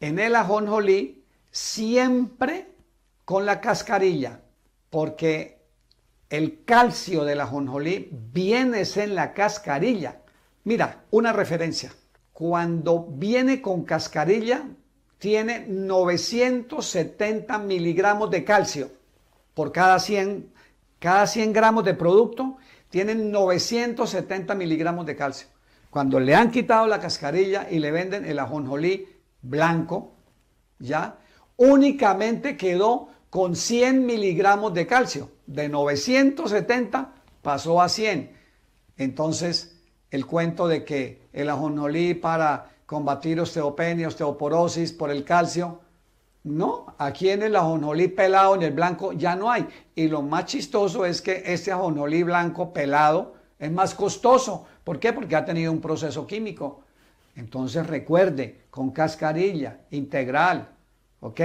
en el ajonjolí siempre con la cascarilla, porque el calcio del ajonjolí viene en la cascarilla. Mira, una referencia. Cuando viene con cascarilla, tiene 970 miligramos de calcio por cada 100, cada 100 gramos de producto tienen 970 miligramos de calcio. Cuando le han quitado la cascarilla y le venden el ajonjolí blanco, ¿ya? Únicamente quedó con 100 miligramos de calcio. De 970 pasó a 100. Entonces, el cuento de que el ajonolí para combatir osteopenia, osteoporosis por el calcio, no, aquí en el ajonolí pelado, en el blanco, ya no hay. Y lo más chistoso es que este ajonolí blanco pelado es más costoso. ¿Por qué? Porque ha tenido un proceso químico. Entonces recuerde, con cascarilla, integral, ¿ok?